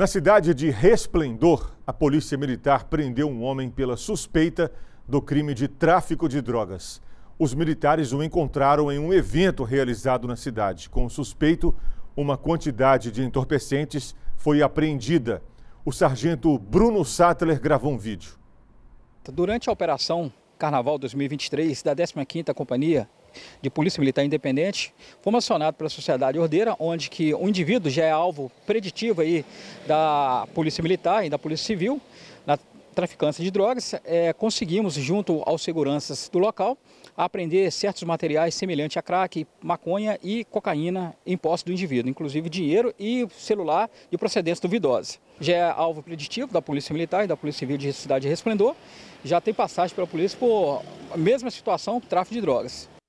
Na cidade de Resplendor, a polícia militar prendeu um homem pela suspeita do crime de tráfico de drogas. Os militares o encontraram em um evento realizado na cidade. Com o suspeito, uma quantidade de entorpecentes foi apreendida. O sargento Bruno Sattler gravou um vídeo. Durante a operação, Carnaval 2023 da 15ª Companhia de Polícia Militar Independente, foi acionados pela sociedade ordeira, onde que o indivíduo já é alvo preditivo aí da Polícia Militar e da Polícia Civil, na traficância de drogas, é, conseguimos, junto aos seguranças do local, apreender certos materiais semelhantes a crack, maconha e cocaína em posse do indivíduo, inclusive dinheiro e celular de procedência duvidosa. Já é alvo preditivo da Polícia Militar e da Polícia Civil de Cidade Resplendor, já tem passagem pela polícia por mesma situação, tráfico de drogas.